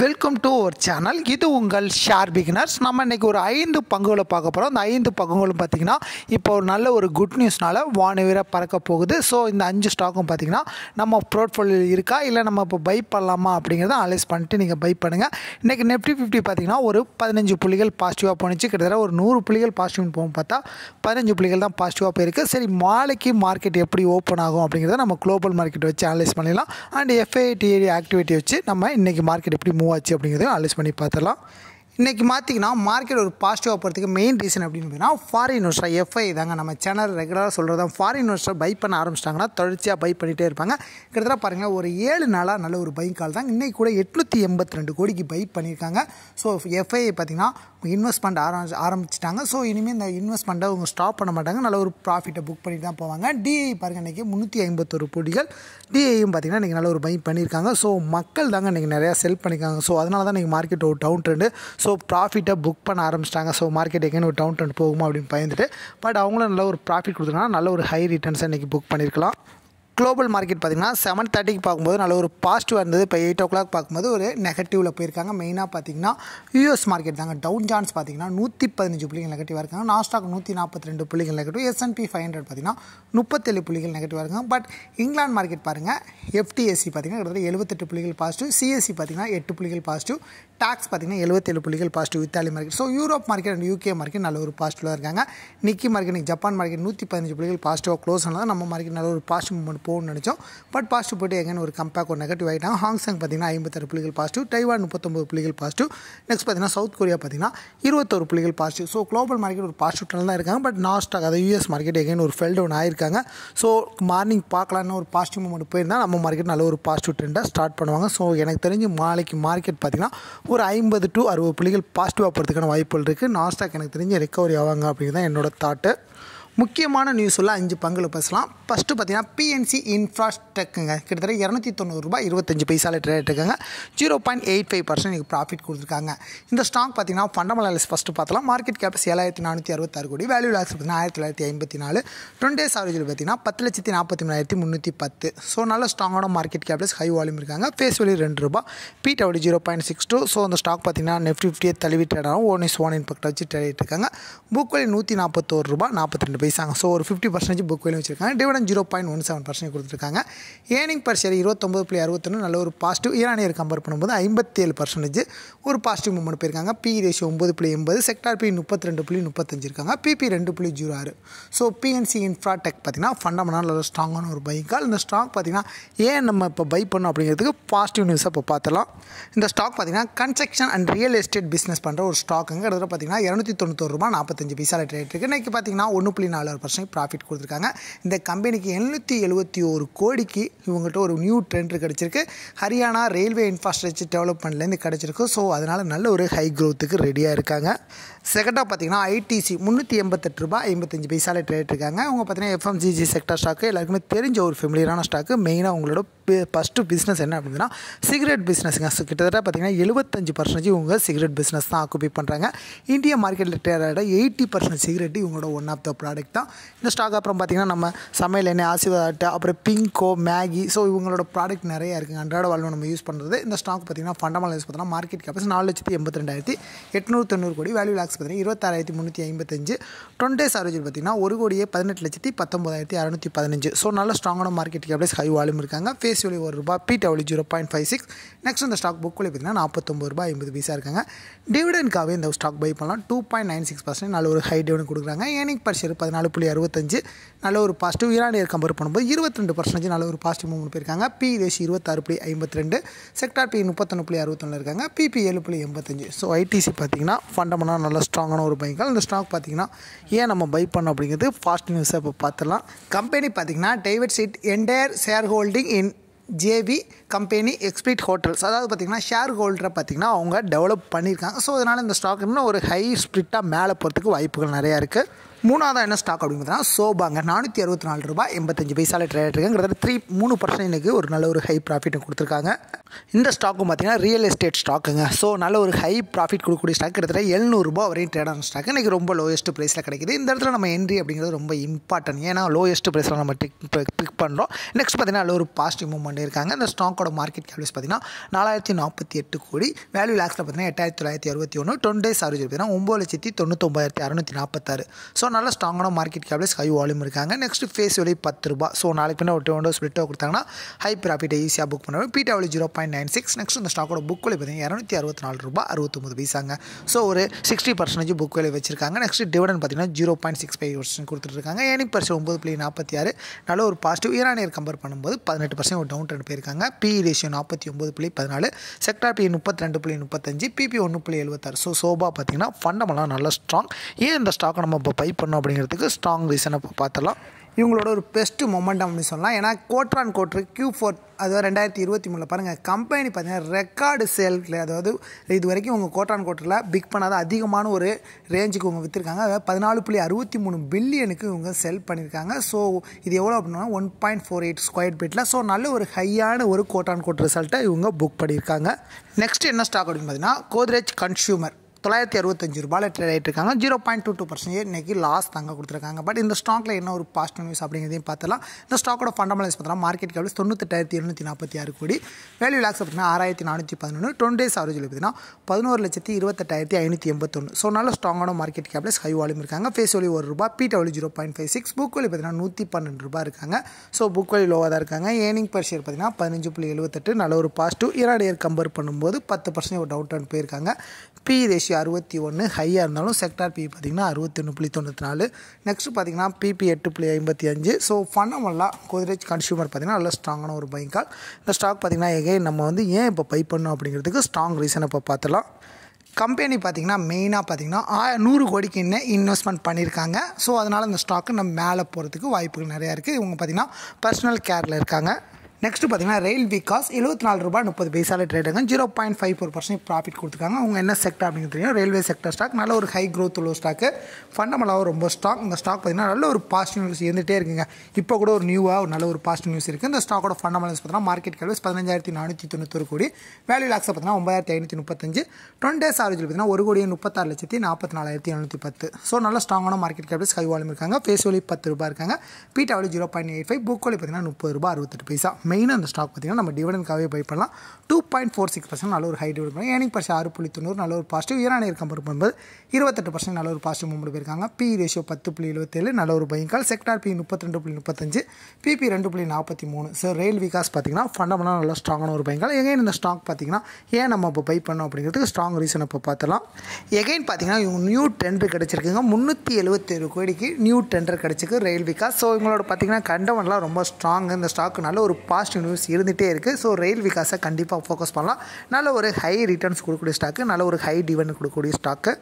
welcome to our channel இது உங்கள் share beginners நம்ம இன்றைக்கி ஒரு ஐந்து பங்குகளை பார்க்க போகிறோம் அந்த ஐந்து பங்குகளும் பார்த்திங்கன்னா இப்போ ஒரு நல்ல ஒரு குட் நியூஸ்னால் வானவீராக பறக்க போகுது ஸோ இந்த அஞ்சு ஸ்டாக்கும் பார்த்திங்கன்னா நம்ம போர்ட்ஃபோலியோ இருக்கா இல்லை நம்ம இப்போ பை பண்ணலாமா அப்படிங்கிறத அனலைஸ் பண்ணிட்டு நீங்கள் பை பண்ணுங்கள் இன்றைக்கி நெஃப்டி ஃபிஃப்டி பார்த்திங்கன்னா ஒரு பதினஞ்சு புள்ளிகள் பாசிட்டிவாக போணுச்சு கிட்டத்தட்ட ஒரு நூறு புள்ளிகள் பாசிட்டிவ்னு போகும் பார்த்தா பதினஞ்சு புள்ளிகள் தான் பாசிட்டிவாக போயிருக்கு சரி மாலைக்கு மார்க்கெட் எப்படி ஓப்பன் ஆகும் அப்படிங்கிறத நம்ம குளோபல் மார்க்கெட் வச்சு அனலைஸ் பண்ணிடலாம் அண்ட் எஃப்ஐடிஏடி ஆக்டிவிட்டி வச்சு நம்ம இன்றைக்கி மார்க்கெட் எப்படி மூவ் ஆச்சு அப்படிங்கிறத அலஸ் பண்ணி பார்த்துடலாம் இன்றைக்கி மாற்றிங்கன்னா மார்க்கெட் ஒரு பாசிட்டிவாக போகிறதுக்கு மெயின் ரீசன் அப்படின்னு பார்த்தீங்கன்னா ஃபாரின் இன்வெஸ்டர் எஃப்ஐ தாங்க நம்ம சேனல் ரெகுலராக சொல்கிறது தான் ஃபாரின் இன்வெஸ்டர் பை பண்ண ஆரம்பிச்சிட்டாங்கன்னா தொடர்ச்சியாக பை பண்ணிகிட்டே இருப்பாங்க கிட்டத்தட்ட பாருங்கள் ஒரு ஏழு நாளாக நல்ல ஒரு பை கால் தான் இன்றைக்கி கூட எட்நூற்றி எண்பத்தி ரெண்டு கோடிக்கு பை பண்ணியிருக்காங்க ஸோ எஃப்ஐ பார்த்திங்கன்னா இன்வெஸ்ட்மெண்ட் ஆரம்பி ஆரம்பிச்சிட்டாங்க ஸோ இனிமேல் இந்த இன்வெஸ்ட்மெண்ட்டை அவங்க ஸ்டாப் பண்ண மாட்டாங்க நல்ல ஒரு ப்ராஃபிட்டை புக் பண்ணிட்டு தான் போவாங்க டிஐ பாருங்கள் இன்றைக்கி முந்நூற்றி ஐம்பத்தொரு கோடிகள் டிஐயும் பார்த்திங்கன்னா இன்றைக்கி நல்ல ஒரு பை பண்ணியிருக்காங்க ஸோ மக்கள் தாங்க இன்றைக்கி நிறையா செல் பண்ணியிருக்காங்க ஸோ அதனால தான் இன்றைக்கி மார்க்கெட் ஒரு டவுன் ட்ரெண்டு ஸோ ஸோ ப்ராஃபிட்டை புக் பண்ண ஆரம்பிச்சிட்டாங்க ஸோ மார்க்கெட் எங்கே ஒரு டவுன் டவுன் போகுமா அப்படின்னு பயந்துட்டு பட் அவங்களும் நல்ல ஒரு ப்ராஃபிட் கொடுத்துருக்காங்க நல்ல ஒரு ஹை ரிட்டர்ன்ஸை இன்றைக்கி புக் பண்ணியிருக்கலாம் குளோபல் மார்க்கெட் பார்த்திங்கன்னா செவன் தேர்ட்டிக்கு பார்க்கும்போது நல்ல ஒரு பாசிட்டிவாக இருந்தது இப்போ எயிட் ஓ கிளாக் பார்க்கும்போது ஒரு நெகட்டிவில் போயிருக்காங்க மெயினாக பார்த்திங்கன்னா யூஎஸ் மார்க்கெட் தாங்க டவுன் ஜான்ஸ் பார்த்திங்கன்னா நூற்றி பதினஞ்சு புள்ளிகள் நெகட்டிவாக இருக்காங்க நாஸ்டாக் நூற்றி நாற்பத்தி ரெண்டு புள்ளிகள் நெகட்டிவ் எஸ்என்பி ஃபைவ் ஹண்ட்ரட் பார்த்திங்கன்னா முப்பத்தேழு புள்ளிகள் நெகட்டிவாக இருக்காங்க பட் இங்கிலாந்து மார்க்கெட் பாருங்கள் எஃப்டிஎஸ்சி பார்த்திங்கன்னா கிட்டத்தட்ட எழுபத்தெட்டு புள்ளிகள் பாசிட்டிவ் சிஎஸ்சி பார்த்திங்கன்னா எட்டு புள்ளிகள் பாசிட்டிவ் டாக்ஸ் பார்த்திங்கன்னா எழுபத்தேழு புள்ளிகள் positive Italy market so Europe market and UK market நல்ல ஒரு பாசிட்டிவாக இருக்காங்க நிக்கி மார்க்கெட் ஜப்பான் மார்க்கெட் நூற்றி பதினஞ்சு புள்ளிகள் பாசிட்டிவாக க்ளோஸ் ஆனால் நம்ம மார்க்கெட் நல்ல ஒரு பாசிட்டிவ் மூமெண்ட் போகணும்னு நினச்சோம் பட் பாசிட்டிவ் போய்ட்டு எங்கேன்னு ஒரு கம்பேக் ஒரு நெகட்டிவ் ஆகிட்டாங்க ஹாங்காங் பார்த்திங்கன்னா ஐம்பத்தாறு புள்ளிகள் பாசிட்டிவ் டைவான் முப்பத்தொம்பது புள்ளிகள் பாசிட்டிவ் நெக்ஸ்ட் பார்த்திங்கன்னா சவுத் கொரியா பார்த்திங்கன்னா இருபத்தொரு புள்ளிகள் பாசிட்டிவ் ஸோ குளோபல் மார்க்கெட் ஒரு பாசிட்டிவ் ட்ரெண்ட் தான் இருக்காங்க பட் நாஸ்டாக் அதாவது யூஎஸ் மார்க்கெட் எகைன் ஒரு ஃபெல்ட் டவுன் ஆயிருக்காங்க ஸோ மார்னிங் பார்க்கலான்னு ஒரு பாசிட்டிவ் மூமெண்ட் போயிருந்தால் நம்ம மார்க்கெட் நல்ல ஒரு பாசிட்டிவ் ட்ரெண்டாக ஸ்டார்ட் பண்ணுவாங்க ஸோ எனக்கு தெரிஞ்சு நாளைக்கு மார்க்கெட் பார்த்திங்கன்னா ஒரு ஐம்பது டு அறுபது புள்ளிகள் பாசிட்டிவாக போகிறதுக்கான வாய்ப்புகள் இருக்குது நாஸ்டாக் எனக்கு தெரிஞ்சு ரெக்கவரி ஆவாங்க அப்படிங்கிறது தான் என்னோடய தாட்டு முக்கியமான நியூஸில் அஞ்சு பங்கில் பேசலாம் ஃபஸ்ட்டு பார்த்தீங்கன்னா பிஎன்சி இன்ஃப்ராஸ்ட்ரக்குங்க கிட்டத்தட்ட இரநூத்தி தொண்ணூறுரூபா இருபத்தஞ்சு பைசாவில் ட்ரேட் இருக்காங்க zero point eight five percent எனக்கு ப்ராஃபிட் கொடுத்துருக்காங்க இந்த ஸ்டாக் பார்த்தீங்கன்னா ஃபண்டமெண்டல்ஸ் ஃபஸ்ட்டு பார்த்தலாம் மார்க்கெட் கேப் ஏழாயிரத்தி நானூற்றி அறுபத்தாறு கோடி வேல்யூ லாக்ஸ் பார்த்தீங்கன்னா ஆயிரத்தி தொள்ளாயிரத்தி ஐம்பத்தி நாலு டுவெண்ட்டி டேஸ் ஆவரேஜில் பார்த்தீங்கன்னா பத்து லட்சத்தி நாற்பத்தி மூணாயிரத்தி முந்நூற்றி பத்து ஸோ நல்ல ஸ்ட்ராங்கான மார்க்கெட் கேப்ஸ் ஹை வால்யூம் இருக்காங்க ஃபேஸ் வெளி ரெண்டு ரூபா பீட் அப்படி zero point six two so அந்த ஸ்டாக் பார்த்தீங்கன்னா நிஃப்டி ஃபிஃப்டியை தழுவி ட்ரேட் ஆகும் ஓன் இஸ் ஓன் வச்சு ட்ரேட் இருக்காங்க புக் வழி நூற்றி நாற்பத்தோரு ரூபா நாற்பத்தி ரெண்டு பைசா வைசாங்க ஸோ ஒரு ஃபிஃப்டி பர்சன்டேஜ் புக் வேலையும் வச்சிருக்காங்க dividend zero point one seven percentage கொடுத்துருக்காங்க ஏர்னிங் பர் ஷேர் இருபத்தொம்பது புள்ளி அறுபத்தொன்று நல்ல ஒரு பாசிட்டிவ் ஈரானியர் கம்பேர் பண்ணும்போது ஐம்பத்தேழு பர்சன்டேஜ் ஒரு பாசிட்டிவ் மூமெண்ட் போயிருக்காங்க பி ரேஷியோ ஒம்பது புள்ளி எண்பது செக்டார் பி முப்பத்தி ரெண்டு புள்ளி முப்பத்தஞ்சு இருக்காங்க பிபி ரெண்டு புள்ளி ஜீரோ ஆறு ஸோ பிஎன்சி இன்ஃப்ராடெக் பார்த்திங்கன்னா ஃபண்டமெண்டல் ஸ்ட்ராங்கான ஒரு கால் இந்த ஸ்டாக் பார்த்திங்கன்னா ஏன் நம்ம இப்போ பை பண்ணோம் அப்படிங்கிறதுக்கு பாசிட்டிவ் நியூஸ் இப்போ பார்த்துலாம் இந்த ஸ்டாக் பார்த்திங்கன்னா construction and real estate business பண்ணுற ஒரு ஸ்டாக்குங்க கிட்டத்தட்ட பார்த்திங்கன்னா இரநூத்தி தொண்ணூத்தொரு ரூபா நாற்பத்தஞ்சு பைசாவில் ட்ரேட் இருக்குது இன்றைக்கி பார்த்திங்கன்னா ஒன்று புள்ளி நாலாறு பர்சன்ட் ப்ராஃபிட் கொடுத்துருக்காங்க இந்த கம்பெனிக்கு எழுநூற்றி எழுபத்தி ஒரு கோடிக்கு இவங்கள்ட்ட ஒரு நியூ ட்ரெண்ட் கிடச்சிருக்கு ஹரியானா ரயில்வே இன்ஃப்ராஸ்ட்ரக்சர் டெவலப்மெண்ட்லேருந்து கிடச்சிருக்கு ஸோ அதனால் நல்ல ஒரு ஹை க்ரோத்துக்கு ரெடியாக இருக்காங்க செகண்டாக பார்த்தீங்கன்னா ஐடிசி முந்நூற்றி எண்பத்தெட்டு ரூபாய் ஐம்பத்தஞ்சு பைசாவில் ட்ரேட் இருக்காங்க அவங்க பார்த்தீங்கன்னா எஃப்எம்ஜிஜி செக்டர் ஸ்டாக்கு எல்லாருக்குமே தெரிஞ்ச ஒரு ஃபெமிலியரான ஸ்டாக்கு மெயினாக உங்களோட ஃபஸ்ட்டு பிஸ்னஸ் என்ன அப்படின்னா சிகரெட் பிஸ்னஸுங்க கிட்டத்தட்ட பார்த்திங்கன்னா எழுபத்தஞ்சு பர்சன்டேஜ் இவங்க சிகரெட் பிஸ்னஸ் தான் ஆக்குபை பண்ணுறாங்க இந்திய மார்க்கெட்டில் தேட எயிட்டி பர்சன்ட் சிகரெட் இவங்களோட ஒன் ஆஃப் த ப்ராடக்ட் தான் இந்த ஸ்டாக் அப்புறம் பார்த்திங்கன்னா நம்ம சமையல் எண்ணெய் ஆசிர்வாட்ட அப்புறம் பிங்கோ மேகி ஸோ இவங்களோட ப்ராடக்ட் நிறையா இருக்குது அன்றாட வாழ்வு நம்ம யூஸ் பண்ணுறது இந்த ஸ்டாக் பார்த்திங்கன்னா ஃபண்டமெண்டல் யூஸ் பார்த்தோம்னா மார்க்கெட் கேப்ஸ் நாலு லட்சத்தி எண்பத்தி ரெண்டாயிரத்தி எட்நூறு தொண்ணூறு கோடி வேல்யூ லாக்ஸ் பார்த்திங்கன்னா இருபத்தாறாயிரத்தி முந்நூற்றி ஐம்பத்தஞ்சு டொண்டே சார்ஜர் பார்த்திங்கன்னா ஒரு கோடியே பதினெட்டு லட்சத்தி பத்தொம்பதாயிரத்தி அறநூற்றி பதினஞ்சு ஸோ நல்ல ஸ்ட்ராங்கான மார்க்கெட் கேப்லேஸ் ஹை வால்யூம் இருக்காங்க ஃபேஸ் பிஎஸ்சி ஒலி ஒரு ரூபாய் பிடபிள்யூ zero point five six next இந்த ஸ்டாக் புக்கில் பார்த்தீங்கன்னா நாற்பத்தொம்பது ரூபாய் ஐம்பது பைசா இருக்காங்க டிவிடென்ட்காகவே இந்த ஸ்டாக் பை பண்ணலாம் two point nine six percent நல்ல ஒரு ஹை டிவிடன் கொடுக்குறாங்க ஏனிங் பர் பதினாலு புள்ளி அறுபத்தஞ்சு நல்ல ஒரு பாசிட்டிவ் ஈரானியர் கம்பேர் பண்ணும்போது இருபத்திரெண்டு பர்சன்டேஜ் நல்ல ஒரு பாசிட்டிவ் மூவ்மெண்ட் போயிருக்காங்க பி ரேஷி இருபத்தாறு புள்ளி ஐம்பத்தி ரெண்டு செக்டார் பி முப்பத்தொன்று புள்ளி அறுபத்தொன்று இருக்காங்க பிபி ஏழு புள்ளி எண்பத்தஞ்சு ஸோ ஐடிசி பார்த்தீங்கன்னா ஃபண்டமெண்டாக நல்ல ஸ்ட்ராங்கான ஒரு பைங்கள் இந்த ஸ்டாக் பார்த்தீங்கன்னா ஏன் நம்ம பை பண்ணோம் அப்படிங்கிறது ஃபாஸ்ட் நியூஸை இப்போ பார்த்துலாம் கம்பெனி பார்த்தீங்கன்னா டைவர்ட் சீட் entire share holding in JB company எக்ஸ்பீட் ஹோட்டல்ஸ் அதாவது பார்த்திங்கன்னா ஷேர் ஹோல்டரை பார்த்திங்கன்னா அவங்க டெவலப் பண்ணியிருக்காங்க ஸோ அதனால் இந்த ஸ்டாக் இன்னும் ஒரு ஹை ஸ்பிரிட்டாக மேலே போகிறதுக்கு வாய்ப்புகள் நிறையா இருக்குது மூணாவதாக என்ன ஸ்டாக் அப்படின்னு பார்த்தீங்கன்னா சோபாங்க நானூற்றி அறுபத்தி நாலு ரூபாய் எண்பத்தஞ்சு பைசாவில் ட்ரேட் கிட்டத்தட்ட த்ரீ மூணு பர்சன்ட் ஒரு நல்ல ஒரு ஹை ப்ராஃபிட் கொடுத்துருக்காங்க இந்த ஸ்டாக்கும் பார்த்தீங்கன்னா ரியல் எஸ்டேட் ஸ்டாக்குங்க ஸோ நல்ல ஒரு ஹை ப்ராஃபிட் கொடுக்கக்கூடிய ஸ்டாக் கிட்டத்தட்ட எழுநூறுபா வரையும் ட்ரேட் ஆன ஸ்டாக் இன்றைக்கி ரொம்ப லோயஸ்ட் ப்ரைஸில் கிடைக்குது இந்த இடத்துல நம்ம என்ட்ரி அப்படிங்கிறது ரொம்ப இம்பார்ட்டன்ட் ஏன்னா லோயஸ்ட் ப்ரைஸில் நம்ம டிக் பிக் பண்ணுறோம் நெக்ஸ்ட் பார்த்தீங்கன்னா நல்ல ஒரு பாசிட்டிவ் மூவ்மெண்ட் இருக்காங்க இந்த ஸ்டாக் ஸ்டாக்கோட மார்க்கெட் கேப்லேஸ் பார்த்தீங்கன்னா நாலாயிரத்தி நாற்பத்தி எட்டு கோடி வேல்யூ லேக்ஸில் பார்த்தீங்கன்னா எட்டாயிரத்தி தொள்ளாயிரத்தி அறுபத்தி ஒன்று டொன் டேஸ் ஆவரேஜ் பார்த்தீங்கன்னா ஒம்பது லட்சத்தி தொண்ணூத்தொம்பாயிரத்தி அறுநூத்தி நாற்பத்தாறு ஸோ நல்ல ஸ்ட்ராங்கான மார்க்கெட் கேப்லேஸ் ஹை வால்யூம் இருக்காங்க நெக்ஸ்ட் ஃபேஸ் விலை பத்து ரூபா ஸோ நாளைக்கு பின்னா ஒரு டூ ஸ்பிட்டோ ஸ்பிளிட்டோ கொடுத்தாங்கன்னா ஹை ப்ராஃபிட்டை ஈஸியாக புக் பண்ணுவேன் பீட்டா விலை zero point nine six next இந்த ஸ்டாக்கோட புக் விலை பார்த்தீங்கன்னா இரநூத்தி அறுபத்தி நாலு ரூபா அறுபத்தொம்பது பைசாங்க ஸோ ஒரு சிக்ஸ்டி பர்சன்டேஜ் புக் விலை வச்சிருக்காங்க நெக்ஸ்ட் டிவிடன் பார்த்தீங்கன்னா zero point six five percent கொடுத்துருக்காங்க ஏனிங் பர்சன்ட் ஒம்பது புள்ளி நாற்பத்தி ஆறு நல்ல ஒரு பாசிட்டிவ் ஈரானியர் கம்பேர் பண்ணும்போது பதினெட்டு பர்சன்ட் ஒரு டவுன் ட்ரெண்ட் போயிருக்காங்க பி பிஇ ரேஷியோ நாற்பத்தி ஒம்பது புள்ளி பதினாலு செக்டார் பிஇ முப்பத்தி ரெண்டு புள்ளி முப்பத்தஞ்சு பிபி ஒன்று புள்ளி எழுபத்தாறு ஸோ சோபா பார்த்திங்கன்னா ஃபண்டமெல்லாம் நல்லா ஸ்ட்ராங் ஏன் இந்த ஸ்டாக்கை நம்ம இப்போ பை பண்ணோம் அப்படிங்கிறதுக்கு ஸ்ட்ராங் ரீசனை இப்போ பார்த்தலாம் இவங்களோட ஒரு பெஸ்ட்டு மொமெண்ட் அப்படின்னு சொல்லலாம் ஏன்னா quarter on quarter Q four அதாவது ரெண்டாயிரத்தி இருபத்தி மூணில் பாருங்கள் கம்பெனி பார்த்தீங்கன்னா ரெக்கார்டு சேல்ஸில் அதாவது இது வரைக்கும் உங்கள் கோட்டான் கோட்டரில் பிக் பண்ணாத அதிகமான ஒரு ரேஞ்சுக்கு இவங்க விற்றுருக்காங்க அதாவது பதினாலு புள்ளி அறுபத்தி மூணு பில்லியனுக்கு இவங்க செல் பண்ணியிருக்காங்க ஸோ இது எவ்வளோ அப்படின்னா one point four eight square ஃபீட்டில் ஸோ நல்ல ஒரு ஹையான ஒரு கோட்டான் கோட் ரிசல்ட்டை இவங்க புக் பண்ணியிருக்காங்க நெக்ஸ்ட் என்ன ஸ்டாக் அப்படின்னு பார்த்தீங்கன்னா கோத்ரேஜ் கன்சியூமர் தொள்ளாயிரத்தி அறுபத்தஞ்சு ரூபாயில் ட்ரேட் ஆகிட்டு zero point two two percentage இன்றைக்கி லாஸ் தாங்க கொடுத்துருக்காங்க பட் இந்த ஸ்டாக்கில் என்ன ஒரு பாசிட்டிவ் நியூஸ் அப்படிங்கிறதையும் பார்த்தலாம் இந்த ஸ்டாக்கோட ஃபண்டமெண்டல்ஸ் பார்த்தலாம் மார்க்கெட் கேபிள் தொண்ணூத்தெட்டாயிரத்தி எழுநூற்றி நாற்பத்தி ஆறு கோடி வேல்யூ லாக்ஸ் பார்த்தீங்கன்னா ஆறாயிரத்தி நானூற்றி பதினொன்று டொன் டேஸ் ஆவரேஜில் பார்த்தீங்கன்னா பதினோரு லட்சத்தி இருபத்தெட்டாயிரத்தி ஐநூற்றி எண்பத்தொன்று ஸோ நல்ல ஸ்ட்ராங்கான மார்க்கெட் கேபிள்ஸ் ஹை வால்யூம் இருக்காங்க ஃபேஸ் வலி ஒரு ரூபா beta value zero point five six book value பார்த்தீங்கன்னா நூற்றி பன்னெண்டு இருக்காங்க ஸோ புக் வலி லோவாக தான் இருக்காங்க ஏர்னிங் பர் ஷேர் பார்த்தீங்கன்னா பதினஞ்சு புள்ளி எழுபத்தெட்டு நல்ல ஒரு பாசிட்டிவ் இரண்டு ஏர் கம்பேர் பண்ணும்போது பத்து பர்சன்ட் ஒரு டவுட் அவுட் போயிருக்காங்க பி ரேஷியோ அறுபத்தி ஒன்று ஹையாக இருந்தாலும் செக்டார் பி பார்த்திங்கன்னா அறுபத்தி ஒன்று புள்ளி தொண்ணூற்றி நாலு நெக்ஸ்ட்டு பார்த்திங்கன்னா பிபி எட்டு புள்ளி ஐம்பத்தி அஞ்சு ஸோ ஃபண்டமெல்லாம் கோதரேஜ் கன்சியூமர் பார்த்திங்கன்னா நல்லா ஸ்ட்ராங்கான ஒரு பைங்கால் இந்த ஸ்டாக் பார்த்திங்கன்னா எகே நம்ம வந்து ஏன் இப்போ பை பண்ணோம் அப்படிங்கிறதுக்கு ஸ்ட்ராங் ரீசன் இப்போ பார்த்துலாம் கம்பெனி பார்த்திங்கன்னா மெயினாக பார்த்திங்கன்னா நூறு கோடிக்கு இன்னும் இன்வெஸ்ட்மெண்ட் பண்ணியிருக்காங்க ஸோ அதனால் இந்த ஸ்டாக்கு நம்ம மேலே போகிறதுக்கு வாய்ப்புகள் நிறையா இருக்குது இவங்க பார்த்திங்கன்னா பர்சனல் கேரில் இருக்காங்க நெக்ஸ்ட்டு பார்த்தீங்கன்னா ரயில் விகாஸ் எழுபத்தி நாலு ரூபாய் முப்பது பைசாவில் ட்ரேடுங்க zero point five four percent profit கொடுத்துருக்காங்க அவங்க என்ன செக்டர் அப்படின்னு தெரியும் ரயில்வே செக்டர் ஸ்டாக் நல்ல ஒரு ஹை க்ரோத் உள்ள ஸ்டாக்கு ஃபண்டமெண்டாகவும் ரொம்ப ஸ்டாக் இந்த ஸ்டாக் பார்த்திங்கன்னா நல்ல ஒரு பாசிட்டிவ் நியூஸ் இருந்துகிட்டே இருக்குங்க இப்போ கூட ஒரு நியூவாக ஒரு நல்ல ஒரு பாசிட்டிவ் நியூஸ் இருக்குது இந்த ஸ்டாக்கோட ஃபண்டமெண்டல்ஸ் பார்த்தீங்கன்னா மார்க்கெட் கல்வி பதினஞ்சாயிரத்தி நானூற்றி தொண்ணூத்தொரு கோடி வேல்யூ லாக்ஸ் பார்த்தீங்கன்னா ஒன்பதாயிரத்தி ஐநூற்றி முப்பத்தஞ்சு டுவென் டேஸ் பார்த்தீங்கன்னா ஒரு கோடியே முப்பத்தாறு லட்சத்தி நாற்பத்தி நாலாயிரத்தி எழுநூற்றி பத்து ஸோ நல்ல ஸ்ட்ராங்கான மார்க்கெட் கேபிள்ஸ் ஹை வாலும் இருக்காங்க ஃபேஸ் வலி பத்து ரூபாய் இருக்காங்க beta zero point eight five book value பார்த்தீங்கன்னா முப்பது ரூபாய் அறுபத்தெட்டு பைசா மெயினாக அந்த ஸ்டாக் பார்த்திங்கன்னா நம்ம டிவிடன்காகவே பை பண்ணலாம் two point four six percent நல்ல ஒரு ஹை டிவிட் பண்ணி ஏனிங் பர்சன் ஆறு புள்ளி தொண்ணூறு நல்ல ஒரு பாசிட்டிவ் ஈரானியர் கம்பேர் பண்ணும்போது இருபத்தெட்டு பர்சன்ட் நல்ல ஒரு பாசிட்டிவ் மூமெண்ட் போயிருக்காங்க பி ரேஷியோ பத்து புள்ளி எழுபத்தேழு நல்ல ஒரு பயங்கால் செக்டார் பி முப்பத்தி ரெண்டு புள்ளி முப்பத்தஞ்சு பிபி ரெண்டு புள்ளி நாற்பத்தி மூணு ஸோ ரயில் விகாஸ் பார்த்திங்கன்னா ஃபண்டமெண்டாக நல்லா ஸ்ட்ராங்கான ஒரு பையங்கால் எகைன் இந்த ஸ்டாக் பார்த்திங்கன்னா ஏன் நம்ம இப்போ பை பண்ணோம் அப்படிங்கிறதுக்கு ஸ்ட்ராங் ரீசன் இப்போ பார்த்தலாம் எகைன் பார்த்திங்கன்னா இவங்க நியூ டெண்டர் கிடச்சிருக்குங்க முந்நூற்றி எழுபத்தேழு கோடிக்கு நியூ டெண்டர் கிடச்சிருக்கு ரயில் விகாஸ் ஸோ இவங்களோட பார்த்திங்கன்னா கண்டவன்லாம் ரொம்ப ஸ்ட்ராங் இந்த ஸ்டாக் நல்ல ஒரு பா பாசிட்டிவ் நியூஸ் இருந்துகிட்டே இருக்குது ஸோ ரயில் விகாசை கண்டிப்பாக ஃபோக்கஸ் பண்ணலாம் நல்ல ஒரு ஹை ரிட்டர்ன்ஸ் கொடுக்கக்கூடிய ஸ்டாக்கு நல்ல ஒரு ஹை டிவன் கொடுக்கக்கூடிய ஸ்டாக்கு